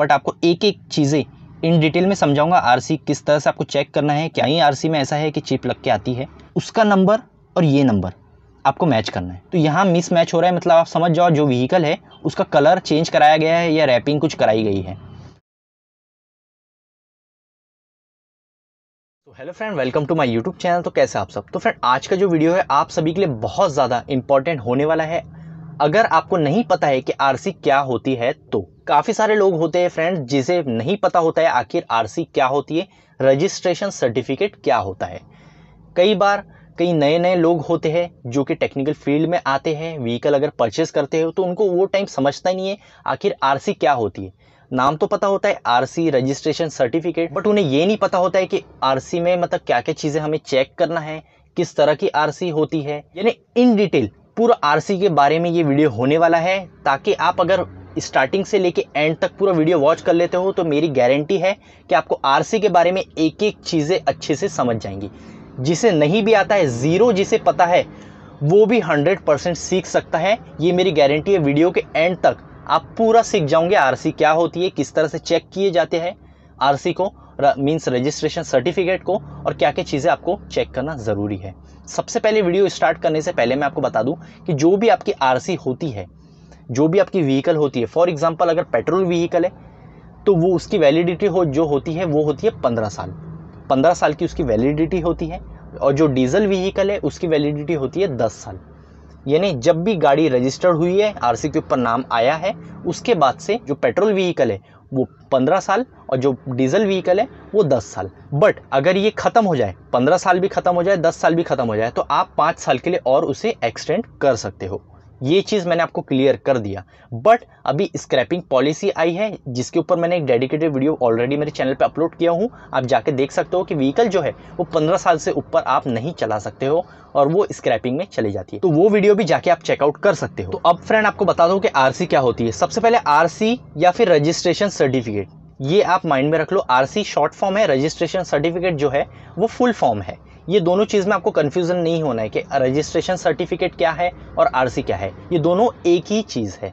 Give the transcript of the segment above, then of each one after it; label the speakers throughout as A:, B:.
A: but आपको एक एक चीज़ें इन डिटेल में समझाऊंगा आरसी किस तरह से आपको चेक करना है क्या ही आरसी में ऐसा है कि चिप लग के आती है उसका नंबर और ये नंबर आपको मैच करना है तो यहाँ मिस मैच हो रहा है मतलब आप समझ जाओ जो व्हीकल है उसका कलर चेंज कराया गया है या रैपिंग कुछ कराई गई है तो hello friend welcome to my YouTube channel तो कैसे आप सब तो फ्रेंड आज का जो वीडियो है आप सभी के लिए बहुत ज़्यादा इंपॉर्टेंट होने वाला है अगर आपको नहीं पता है कि आर क्या होती है तो काफ़ी सारे लोग होते हैं फ्रेंड्स जिसे नहीं पता होता है आखिर आरसी क्या होती है रजिस्ट्रेशन सर्टिफिकेट क्या होता है कई बार कई नए नए लोग होते हैं जो कि टेक्निकल फील्ड में आते हैं व्हीकल अगर परचेस करते हो तो उनको वो टाइम समझता ही नहीं है आखिर आरसी क्या होती है नाम तो पता होता है आरसी रजिस्ट्रेशन सर्टिफिकेट बट उन्हें ये नहीं पता होता है कि आरसी में मतलब क्या क्या चीज़ें हमें चेक करना है किस तरह की आरसी होती है यानी इन डिटेल पूरा आरसी के बारे में ये वीडियो होने वाला है ताकि आप अगर स्टार्टिंग से लेके एंड तक पूरा वीडियो वॉच कर लेते हो तो मेरी गारंटी है कि आपको आर के बारे में एक एक चीज़ें अच्छे से समझ जाएंगी जिसे नहीं भी आता है ज़ीरो जिसे पता है वो भी हंड्रेड परसेंट सीख सकता है ये मेरी गारंटी है वीडियो के एंड तक आप पूरा सीख जाओगे आरसी क्या होती है किस तरह से चेक किए जाते हैं आरसी को मीन्स रजिस्ट्रेशन सर्टिफिकेट को और क्या क्या चीज़ें आपको चेक करना ज़रूरी है सबसे पहले वीडियो स्टार्ट करने से पहले मैं आपको बता दूं कि जो भी आपकी आरसी होती है जो भी आपकी व्हीकल होती है फॉर एग्ज़ाम्पल अगर पेट्रोल व्हीकल है तो वो उसकी वैलिडिटी हो जो होती है वो होती है पंद्रह साल पंद्रह साल की उसकी वैलिडिटी होती है और जो डीजल व्हीकल है उसकी वैलिडिटी होती है दस साल यानी जब भी गाड़ी रजिस्टर्ड हुई है आर के ऊपर नाम आया है उसके बाद से जो पेट्रोल व्हीकल है वो पंद्रह साल और जो डीजल व्हीकल है वो दस साल बट अगर ये ख़त्म हो जाए पंद्रह साल भी ख़त्म हो जाए दस साल भी ख़त्म हो जाए तो आप पाँच साल के लिए और उसे एक्सटेंड कर सकते हो ये चीज़ मैंने आपको क्लियर कर दिया बट अभी स्क्रैपिंग पॉलिसी आई है जिसके ऊपर मैंने एक डेडिकेटेड वीडियो ऑलरेडी मेरे चैनल पे अपलोड किया हूँ आप जाके देख सकते हो कि व्हीकल जो है वो पंद्रह साल से ऊपर आप नहीं चला सकते हो और वो स्क्रैपिंग में चली जाती है तो वो वीडियो भी जाके आप चेकआउट कर सकते हो तो अब फ्रेंड आपको बता दो कि आर क्या होती है सबसे पहले आर या फिर रजिस्ट्रेशन सर्टिफिकेट ये आप माइंड में रख लो आर शॉर्ट फॉर्म है रजिस्ट्रेशन सर्टिफिकेट जो है वो फुल फॉर्म है ये दोनों चीज़ में आपको कन्फ्यूज़न नहीं होना है कि रजिस्ट्रेशन सर्टिफिकेट क्या है और आरसी क्या है ये दोनों एक ही चीज़ है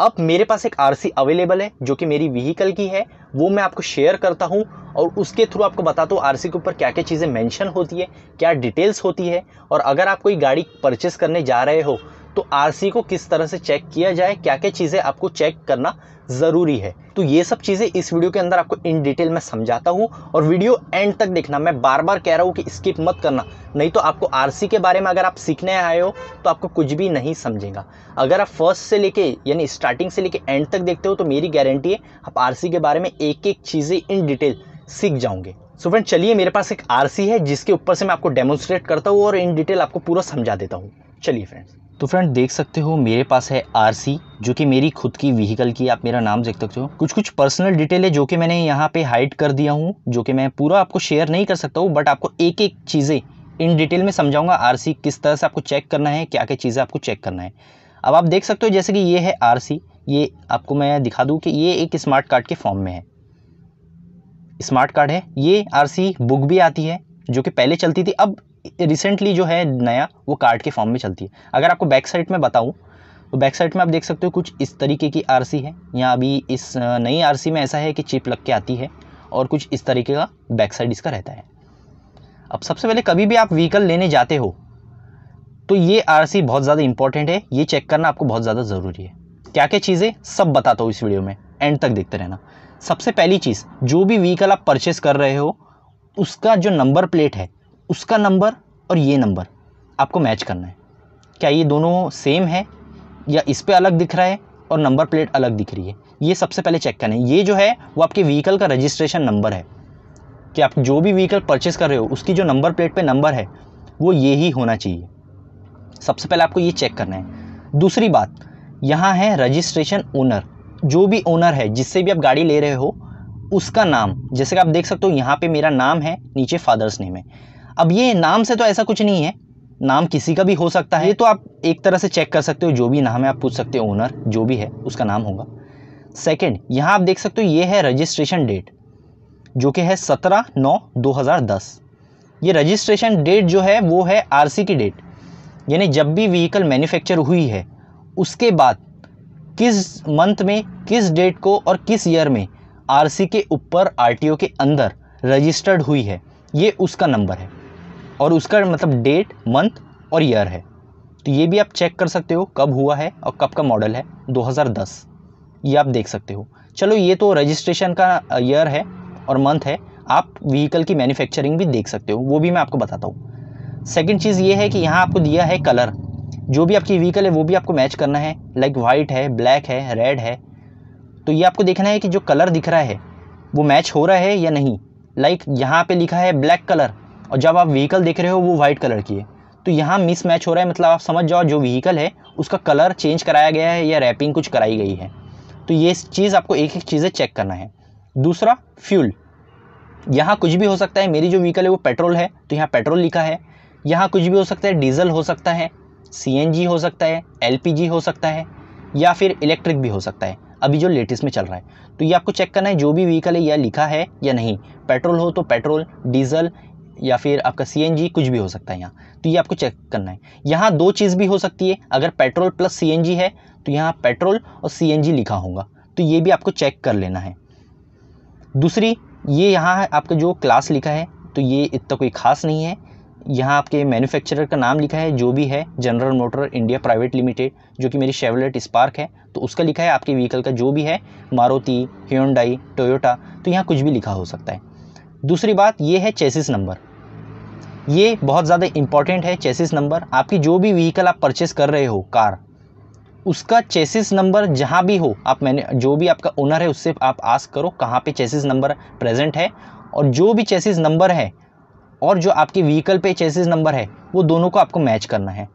A: अब मेरे पास एक आरसी अवेलेबल है जो कि मेरी व्हीकल की है वो मैं आपको शेयर करता हूँ और उसके थ्रू आपको बताता तो हूँ आर के ऊपर क्या क्या चीज़ें मेंशन होती है क्या डिटेल्स होती है और अगर आप कोई गाड़ी परचेस करने जा रहे हो तो आर को किस तरह से चेक किया जाए क्या क्या चीज़ें आपको चेक करना ज़रूरी है तो ये सब चीज़ें इस वीडियो के अंदर आपको इन डिटेल में समझाता हूँ और वीडियो एंड तक देखना मैं बार बार कह रहा हूँ कि स्किप मत करना नहीं तो आपको आर के बारे में अगर आप सीखने आए हो तो आपको कुछ भी नहीं समझेगा अगर आप फर्स्ट से लेके यानी स्टार्टिंग से लेके एंड तक देखते हो तो मेरी गारंटी है आप आर के बारे में एक एक चीज़ें इन डिटेल सीख जाऊंगे सो फ्रेंड चलिए मेरे पास एक आर है जिसके ऊपर से मैं आपको डेमोन्स्ट्रेट करता हूँ और इन डिटेल आपको पूरा समझा देता हूँ चलिए फ्रेंड्स तो फ्रेंड देख सकते हो मेरे पास है आरसी जो कि मेरी खुद की व्हीकल की आप मेरा नाम देख सकते हो कुछ कुछ पर्सनल डिटेल है जो कि मैंने यहाँ पे हाइड कर दिया हूँ जो कि मैं पूरा आपको शेयर नहीं कर सकता हूँ बट आपको एक एक चीज़ें इन डिटेल में समझाऊंगा आर किस तरह से आपको चेक करना है क्या क्या चीज़ें आपको चेक करना है अब आप देख सकते हो जैसे कि ये है आर ये आपको मैं दिखा दूँ कि ये एक स्मार्ट कार्ड के फॉर्म में है स्मार्ट कार्ड है ये आर बुक भी आती है जो कि पहले चलती थी अब रिसेंटली जो है नया वो कार्ड के फॉर्म में चलती है अगर आपको बैक साइड में बताऊँ तो बैक साइड में आप देख सकते हो कुछ इस तरीके की आरसी है यहाँ अभी इस नई आरसी में ऐसा है कि चिप लग के आती है और कुछ इस तरीके का बैक साइड इसका रहता है अब सबसे पहले कभी भी आप व्हीकल लेने जाते हो तो ये आरसी बहुत ज़्यादा इंपॉर्टेंट है ये चेक करना आपको बहुत ज़्यादा ज़रूरी है क्या क्या चीज़ें सब बताता हूँ इस वीडियो में एंड तक देखते रहना सबसे पहली चीज़ जो भी व्हीकल आप परचेस कर रहे हो उसका जो नंबर प्लेट है उसका नंबर और ये नंबर आपको मैच करना है क्या ये दोनों सेम है या इस पर अलग दिख रहा है और नंबर प्लेट अलग दिख रही है ये सबसे पहले चेक करना है ये जो है वो आपके व्हीकल का रजिस्ट्रेशन नंबर है कि आप जो भी व्हीकल परचेस कर रहे हो उसकी जो नंबर प्लेट पे नंबर है वो ये ही होना चाहिए सबसे पहले आपको ये चेक करना है दूसरी बात यहाँ है रजिस्ट्रेशन ओनर जो भी ओनर है जिससे भी आप गाड़ी ले रहे हो उसका नाम जैसे कि आप देख सकते हो यहाँ पे मेरा नाम है नीचे फादर्स नेम है अब ये नाम से तो ऐसा कुछ नहीं है नाम किसी का भी हो सकता है ये तो आप एक तरह से चेक कर सकते हो जो भी नाम है आप पूछ सकते हो ओनर जो भी है उसका नाम होगा सेकेंड यहाँ आप देख सकते हो ये है रजिस्ट्रेशन डेट जो कि है सत्रह नौ दो हज़ार दस ये रजिस्ट्रेशन डेट जो है वो है आरसी की डेट यानी जब भी व्हीकल मैन्युफैक्चर हुई है उसके बाद किस मंथ में किस डेट को और किस ईयर में आरसी के ऊपर आरटीओ के अंदर रजिस्टर्ड हुई है ये उसका नंबर है और उसका मतलब डेट मंथ और ईयर है तो ये भी आप चेक कर सकते हो कब हुआ है और कब का मॉडल है 2010 ये आप देख सकते हो चलो ये तो रजिस्ट्रेशन का ईयर है और मंथ है आप व्हीकल की मैन्युफैक्चरिंग भी देख सकते हो वो भी मैं आपको बताता हूँ सेकेंड चीज़ ये है कि यहाँ आपको दिया है कलर जो भी आपकी व्हीकल है वो भी आपको मैच करना है लाइक वाइट है ब्लैक है रेड है तो ये आपको देखना है कि जो कलर दिख रहा है वो मैच हो रहा है या नहीं लाइक यहाँ पे लिखा है ब्लैक कलर और जब आप व्हीकल देख रहे हो वो वाइट कलर की है तो यहाँ मिस मैच हो रहा है मतलब आप समझ जाओ जो व्हीकल है उसका कलर चेंज कराया गया है या रैपिंग कुछ कराई गई है तो ये चीज़ आपको एक एक चीज़ें चेक करना है दूसरा फ्यूल यहाँ कुछ भी हो सकता है मेरी जो व्हीकल है वो पेट्रोल है तो यहाँ पेट्रोल लिखा है यहाँ कुछ भी हो सकता है डीजल हो सकता है सी हो सकता है एल हो सकता है या फिर इलेक्ट्रिक भी हो सकता है अभी जो लेटेस्ट में चल रहा है तो ये आपको चेक करना है जो भी व्हीकल है यह लिखा है या नहीं पेट्रोल हो तो पेट्रोल डीजल या फिर आपका सी कुछ भी हो सकता है यहाँ तो ये आपको चेक करना है यहाँ दो चीज़ भी हो सकती है अगर पेट्रोल प्लस सी है तो यहाँ पेट्रोल और सी लिखा होगा तो ये भी आपको चेक कर लेना है दूसरी ये यहाँ है आपका जो क्लास लिखा है तो ये इतना कोई ख़ास नहीं है यहाँ आपके मैन्युफैक्चरर का नाम लिखा है जो भी है general motor India private limited जो कि मेरी शेवलेट स्पार्क है तो उसका लिखा है आपके व्हीकल का जो भी है मारुति ह्योंडाई टोयोटा तो यहाँ कुछ भी लिखा हो सकता है दूसरी बात ये है चेसिस नंबर ये बहुत ज़्यादा इंपॉर्टेंट है चेसिस नंबर आपकी जो भी व्हीकल आप परचेस कर रहे हो कार उसका चेसिस नंबर जहाँ भी हो आप मैंने जो भी आपका ओनर है उससे आप आस्क करो कहाँ पे चेसिस नंबर प्रेजेंट है और जो भी चेसिस नंबर है और जो आपके व्हीकल पे चेसिस नंबर है वो दोनों को आपको मैच करना है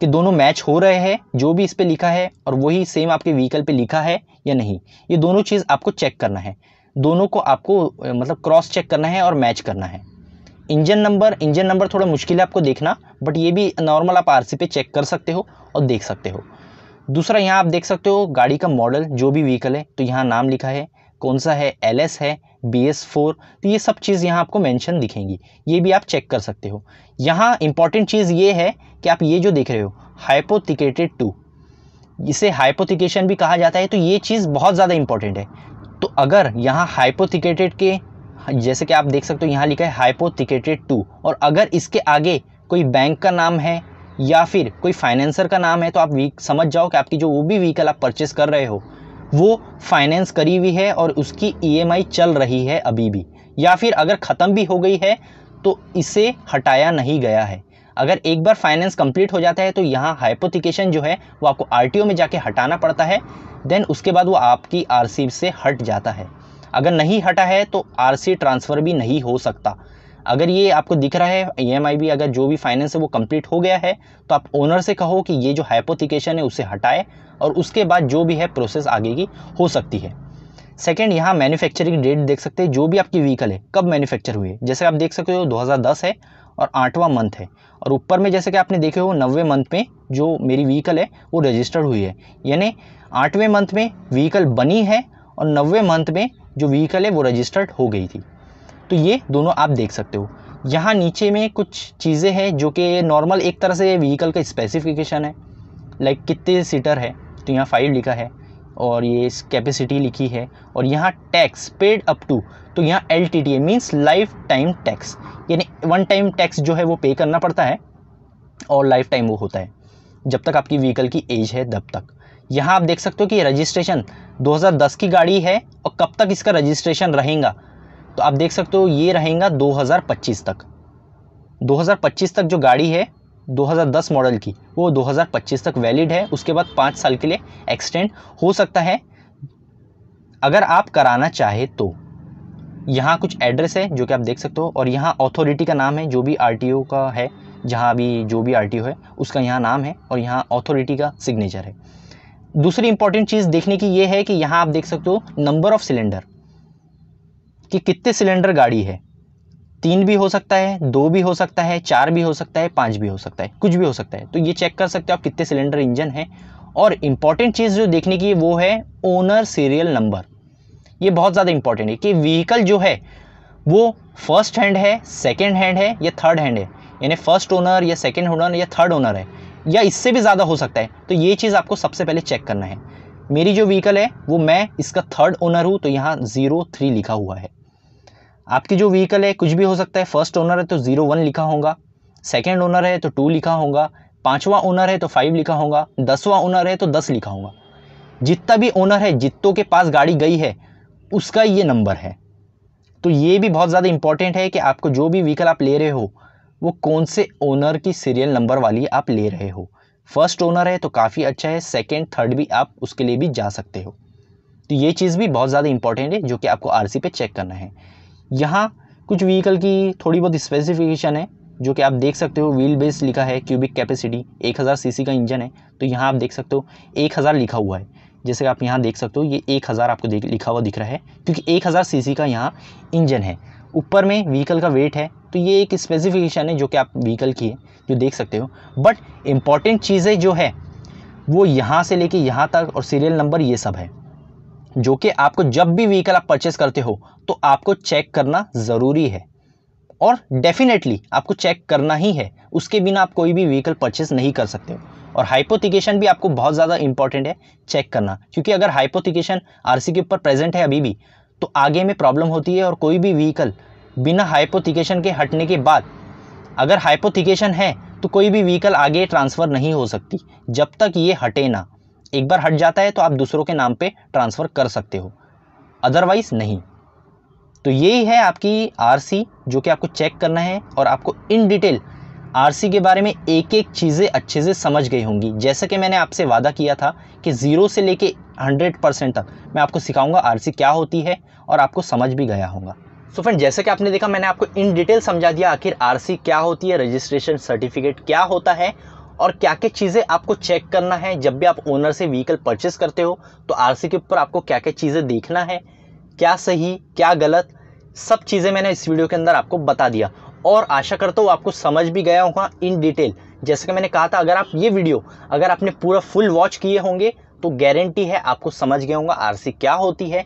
A: कि दोनों मैच हो रहे हैं जो भी इस पर लिखा है और वही सेम आपके व्हीकल पर लिखा है या नहीं ये दोनों चीज़ आपको चेक करना है दोनों को आपको मतलब क्रॉस चेक करना है और मैच करना है इंजन नंबर इंजन नंबर थोड़ा मुश्किल है आपको देखना बट ये भी नॉर्मल आप आरसी पे चेक कर सकते हो और देख सकते हो दूसरा यहाँ आप देख सकते हो गाड़ी का मॉडल जो भी व्हीकल है तो यहाँ नाम लिखा है कौन सा है एल एस है बी एस फोर तो ये सब चीज़ यहाँ आपको मेंशन दिखेंगी ये भी आप चेक कर सकते हो यहाँ इंपॉर्टेंट चीज़ ये है कि आप ये जो देख रहे हो हाइपोथिकेटेड टू इसे हाइपोथिकेशन भी कहा जाता है तो ये चीज़ बहुत ज़्यादा इंपॉर्टेंट है तो अगर यहाँ हाइपोथिकेटेड के जैसे कि आप देख सकते हो यहाँ लिखा है हाइपोथिकेटेड टू और अगर इसके आगे कोई बैंक का नाम है या फिर कोई फाइनेंसर का नाम है तो आप वीक समझ जाओ कि आपकी जो वो भी व्हीकल आप परचेस कर रहे हो वो फाइनेंस करी हुई है और उसकी ईएमआई e चल रही है अभी भी या फिर अगर ख़त्म भी हो गई है तो इसे हटाया नहीं गया है अगर एक बार फाइनेंस कंप्लीट हो जाता है तो यहाँ हाइपोथिकेशन जो है वो आपको आर में जाके हटाना पड़ता है देन उसके बाद वो आपकी आर से हट जाता है अगर नहीं हटा है तो आर ट्रांसफ़र भी नहीं हो सकता अगर ये आपको दिख रहा है ई e भी अगर जो भी फाइनेंस है वो कंप्लीट हो गया है तो आप ओनर से कहो कि ये जो हाइपोथिकेशन है उसे हटाए और उसके बाद जो भी है प्रोसेस आगे की हो सकती है सेकेंड यहाँ मैन्युफैक्चरिंग डेट देख सकते हैं जो भी आपकी व्हीकल है कब मैन्युफैक्चर हुई है जैसे आप देख सकते हो 2010 है और आठवां मंथ है और ऊपर में जैसे कि आपने देखे हो नवे मंथ में जो मेरी व्हीकल है वो रजिस्टर्ड हुई है यानी आठवें मंथ में व्हीकल बनी है और नवे मंथ में जो व्हीकल है वो रजिस्टर्ड हो गई थी तो ये दोनों आप देख सकते हो यहाँ नीचे में कुछ चीज़ें हैं जो कि नॉर्मल एक तरह से व्हीकल का स्पेसिफिकेशन है लाइक कितने सीटर है तो यहाँ फाइव लिखा है और ये इस कैपेसिटी लिखी है और यहाँ टैक्स पेड अप टू तो यहाँ L T T means life time tax यानी वन टाइम टैक्स जो है वो पे करना पड़ता है और लाइफ टाइम वो होता है जब तक आपकी व्हीकल की एज है तब तक यहाँ आप देख सकते हो कि रजिस्ट्रेशन 2010 की गाड़ी है और कब तक इसका रजिस्ट्रेशन रहेगा तो आप देख सकते हो ये रहेगा 2025 तक 2025 तक जो गाड़ी है 2010 मॉडल की वो 2025 तक वैलिड है उसके बाद पाँच साल के लिए एक्सटेंड हो सकता है अगर आप कराना चाहे तो यहाँ कुछ एड्रेस है जो कि आप देख सकते हो और यहाँ अथॉरिटी का नाम है जो भी आर का है जहाँ भी जो भी आर है उसका यहाँ नाम है और यहाँ अथॉरिटी का सिग्नेचर है दूसरी इंपॉर्टेंट चीज़ देखने की ये है कि यहाँ आप देख सकते हो नंबर ऑफ़ सिलेंडर कि कितने सिलेंडर गाड़ी है तीन भी हो सकता है दो भी हो सकता है चार भी हो सकता है पाँच भी हो सकता है कुछ भी हो सकता है तो ये चेक कर सकते हो आप कितने सिलेंडर इंजन है और इम्पॉर्टेंट चीज़ जो देखने की है वो है ओनर सीरियल नंबर ये बहुत ज़्यादा इंपॉर्टेंट है कि व्हीकल जो है वो फर्स्ट हैंड है सेकेंड हैंड है या थर्ड हैंड है यानी फर्स्ट ओनर या सेकेंड ओनर या थर्ड ओनर है या इससे भी ज़्यादा हो सकता है तो ये चीज़ आपको सबसे पहले चेक करना है मेरी जो व्हीकल है वो मैं इसका थर्ड ओनर हूँ तो यहाँ ज़ीरो थ्री लिखा हुआ है आपकी जो व्हीकल है कुछ भी हो सकता है फर्स्ट ओनर है तो ज़ीरो वन लिखा होगा सेकेंड ओनर है तो टू लिखा होगा पाँचवा ओनर है तो फाइव लिखा होगा दसवां ओनर है तो दस लिखा होगा जितना भी ओनर है जितों के पास गाड़ी गई है उसका ये नंबर है तो ये भी बहुत ज़्यादा इंपॉर्टेंट है कि आपको जो भी व्हीकल आप ले रहे हो वो कौन से ओनर की सीरियल नंबर वाली आप ले रहे हो फर्स्ट ओनर है तो काफ़ी अच्छा है सेकेंड थर्ड भी आप उसके लिए भी जा सकते हो तो ये चीज़ भी बहुत ज़्यादा इंपॉर्टेंट है जो कि आपको आर पे चेक करना है यहाँ कुछ व्हीकल की थोड़ी बहुत स्पेसिफिकेशन है जो कि आप देख सकते हो व्हील बेस लिखा है क्यूबिक कैपेसिटी 1000 सीसी का इंजन है तो यहाँ आप देख सकते हो 1000 लिखा हुआ है जैसे आप यहाँ देख सकते हो ये 1000 आपको देख लिखा हुआ दिख रहा है क्योंकि 1000 सीसी का यहाँ इंजन है ऊपर में व्हीकल का वेट है तो ये एक स्पेसिफिकेशन है जो कि आप व्हीकल की है जो देख सकते हो बट इम्पॉर्टेंट चीज़ें जो है वो यहाँ से लेके यहाँ तक और सीरियल नंबर ये सब है जो कि आपको जब भी व्हीकल आप परचेस करते हो तो आपको चेक करना ज़रूरी है और डेफिनेटली आपको चेक करना ही है उसके बिना आप कोई भी व्हीकल परचेस नहीं कर सकते हो और हाइपोथिकेशन भी आपको बहुत ज़्यादा इंपॉर्टेंट है चेक करना क्योंकि अगर हाइपोथिकेशन आर के ऊपर प्रेजेंट है अभी भी तो आगे में प्रॉब्लम होती है और कोई भी व्हीकल बिना हाइपोथिकेशन के हटने के बाद अगर हाइपोथिकेशन है तो कोई भी व्हीकल आगे ट्रांसफ़र नहीं हो सकती जब तक ये हटे ना एक बार हट जाता है तो आप दूसरों के नाम पे ट्रांसफ़र कर सकते हो अदरवाइज़ नहीं तो यही है आपकी आरसी जो कि आपको चेक करना है और आपको इन डिटेल आरसी के बारे में एक एक चीज़ें अच्छे से समझ गई होंगी जैसा कि मैंने आपसे वादा किया था कि ज़ीरो से लेके हंड्रेड परसेंट तक मैं आपको सिखाऊंगा आरसी क्या होती है और आपको समझ भी गया होगा सो फ्रेंड जैसे कि आपने देखा मैंने आपको इन डिटेल समझा दिया आखिर आर क्या होती है रजिस्ट्रेशन सर्टिफिकेट क्या होता है और क्या क्या चीज़ें आपको चेक करना है जब भी आप ओनर से व्हीकल परचेस करते हो तो आरसी के ऊपर आपको क्या क्या चीज़ें देखना है क्या सही क्या गलत सब चीज़ें मैंने इस वीडियो के अंदर आपको बता दिया और आशा करता हूँ आपको समझ भी गया होगा इन डिटेल जैसे कि मैंने कहा था अगर आप ये वीडियो अगर आपने पूरा फुल वॉच किए होंगे तो गारंटी है आपको समझ गया होगा आर क्या होती है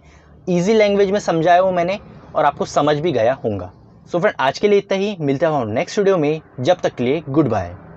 A: ईजी लैंग्वेज में समझाया हो मैंने और आपको समझ भी गया होगा सो so फ्रेंड आज के लिए इतना ही मिलते हैं हम नेक्स्ट वीडियो में जब तक के लिए गुड बाय